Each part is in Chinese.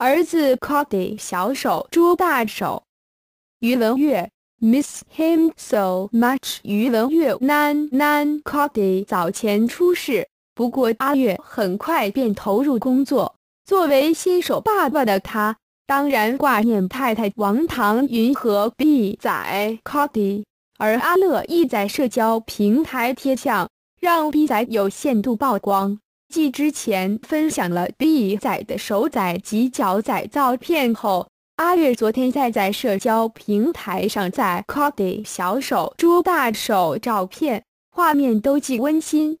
儿子 Cody 小手捉大手，于文月 Miss him so much。于文 Nan Cody 早前出事，不过阿月很快便投入工作。作为新手爸爸的他，当然挂念太太王唐云和 B 仔 Cody。而阿乐亦在社交平台贴相，让 B 仔有限度曝光。继之前分享了 B 仔的手仔及脚仔照片后，阿月昨天再在社交平台上在 Cody 小手猪大手照片，画面都既温馨。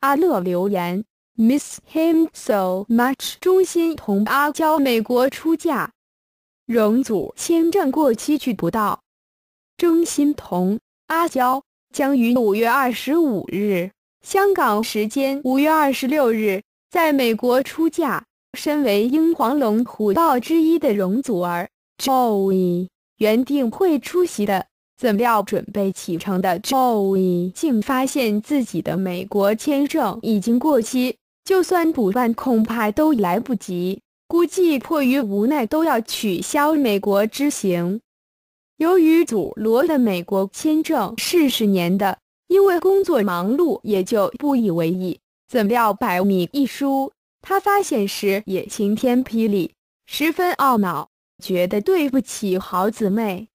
阿乐留言 Miss him so much。钟欣桐阿娇美国出嫁，容祖签证过期去不到，钟欣桐阿娇将于五月二十五日。香港时间五月二十六日，在美国出嫁，身为英皇龙虎豹之一的容祖儿 Joey 原定会出席的，怎料准备启程的 Joey 竟发现自己的美国签证已经过期，就算补办恐怕都来不及，估计迫于无奈都要取消美国之行。由于祖罗的美国签证是十年的。因为工作忙碌，也就不以为意。怎料百米一输，他发现时也晴天霹雳，十分懊恼，觉得对不起好姊妹。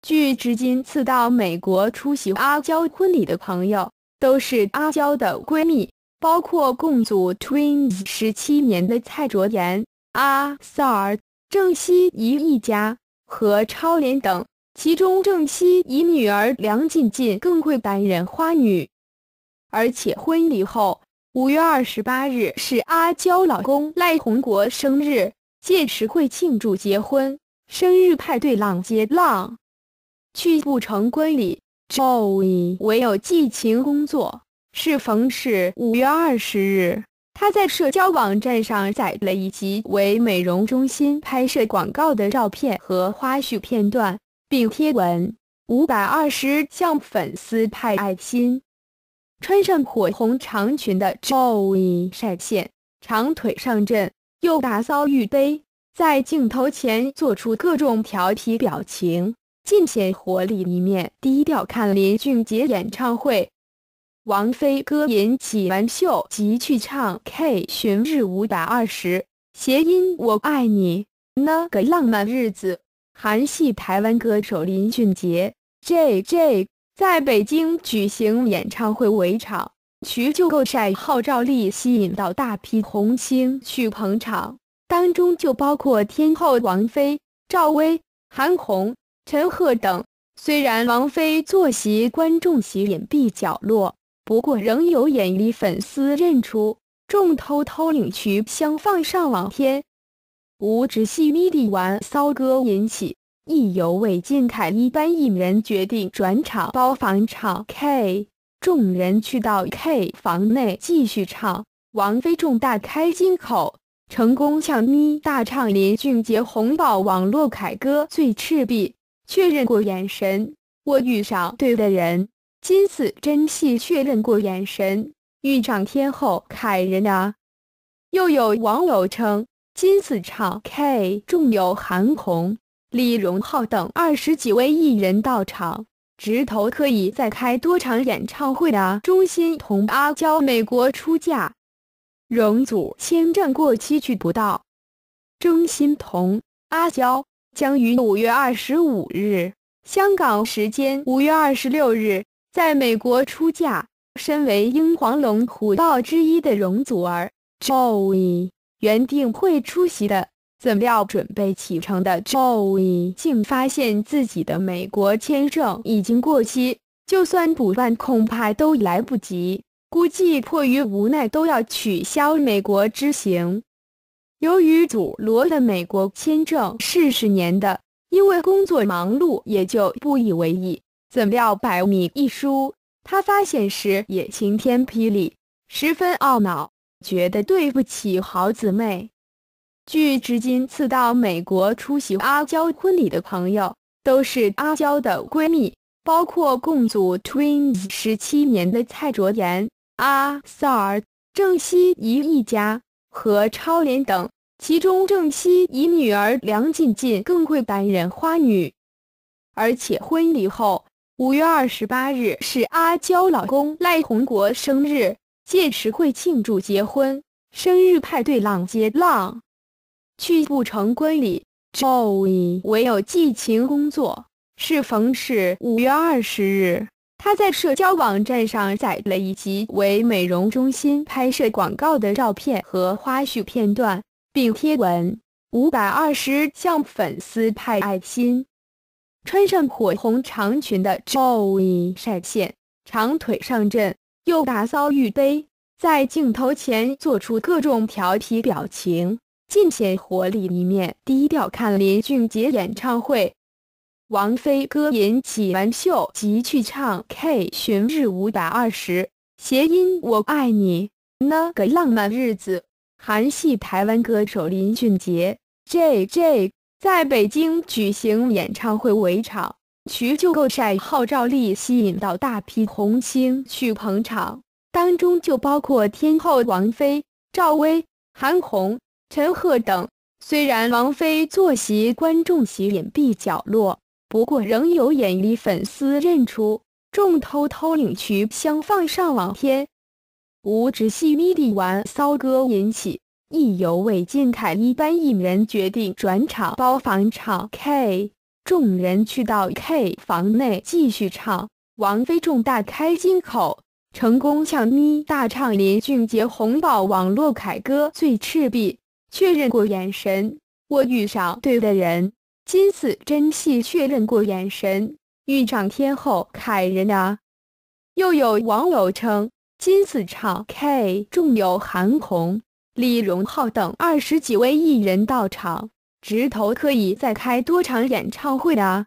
据至今次到美国出席阿娇婚礼的朋友，都是阿娇的闺蜜，包括共组 Twins 十七年的蔡卓妍、阿 Sa、郑希怡一家和超莲等。其中，郑希怡女儿梁静静更会担任花女，而且婚礼后五月二十八日是阿娇老公赖宏国生日，届时会庆祝结婚生日派对浪接浪。去不成婚礼，Joey 唯有寄情工作。适逢是五月二十日，他在社交网站上载了一集为美容中心拍摄广告的照片和花絮片段。并贴文五百二十向粉丝派爱心，穿上火红长裙的 Joey 晒现长腿上阵，又大骚玉杯，在镜头前做出各种调皮表情，尽显活力一面。低调看林俊杰演唱会，王菲歌引起玩秀，即去唱 K 寻日五百二十谐音我爱你那个浪漫日子。韩系台湾歌手林俊杰 （JJ） 在北京举行演唱会围场，徐就够晒号召力，吸引到大批红星去捧场，当中就包括天后王菲、赵薇、韩红、陈赫等。虽然王菲坐席观众席隐蔽角落，不过仍有眼力粉丝认出，众偷偷领取想放上网片。无止细眯地玩骚歌，引起意犹未尽。凯一班艺人决定转场包房唱 K，众人去到 K 房内继续唱。王菲众大开金口，成功呛咪大唱。林俊杰红爆网络，凯歌最赤壁确认过眼神，我遇上对的人。金丝真系确认过眼神，遇上天后凯人啊！又有网友称。金丝唱 K，仲有韩红、李荣浩等二十几位艺人到场。直头可以再开多场演唱会啊！钟欣桐阿娇美国出嫁，容祖签证过期去不到。钟欣桐阿娇将于五月二十五日香港时间五月二十六日在美国出嫁。身为英皇龙虎豹之一的容祖儿 Joey。原定会出席的，怎料准备启程的 Joey 竟发现自己的美国签证已经过期，就算补办恐怕都来不及，估计迫于无奈都要取消美国之行。由于祖罗的美国签证是十年的，因为工作忙碌也就不以为意，怎料百米一疏，他发现时也晴天霹雳，十分懊恼。觉得对不起好姊妹。据至今次到美国出席阿娇婚礼的朋友，都是阿娇的闺蜜，包括共组 Twins 十七年的蔡卓妍、阿 Sa、郑希怡一家和超莲等。其中，郑希怡女儿梁锦锦更会担任花女。而且婚礼后，五月二十八日是阿娇老公赖宏国生日。届时会庆祝结婚、生日派对，浪接浪去不成婚礼。Joey 唯有寄情工作。适逢是五月二十日，他在社交网站上载了一集为美容中心拍摄广告的照片和花絮片段，并贴文五百二十向粉丝派爱心。穿上火红长裙的 Joey 晒线，长腿上阵。又大骚玉杯，在镜头前做出各种调皮表情，尽显活力一面。低调看林俊杰演唱会，王菲歌引起玩秀，即去唱 K。寻日五百二十，谐音我爱你。那个浪漫日子，韩系台湾歌手林俊杰 （JJ） 在北京举行演唱会尾场。曲就够晒号召力，吸引到大批红星去捧场，当中就包括天后王菲、赵薇、韩红、陈赫等。虽然王菲坐席观众席隐蔽角落，不过仍有眼力粉丝认出，众偷偷领曲相放上网天。无止细眯地玩骚歌引起意犹未尽，凯一般艺人决定转场包房唱 K。众人去到 K 房内继续唱，王菲众大开金口，成功向咪大唱；林俊杰红爆网络，凯歌最赤壁确认过眼神，我遇上对的人。金子真戏确认过眼神，遇上天后凯人啊！又有网友称，金子唱 K 众有韩红、李荣浩等二十几位艺人到场。直头可以再开多场演唱会啊！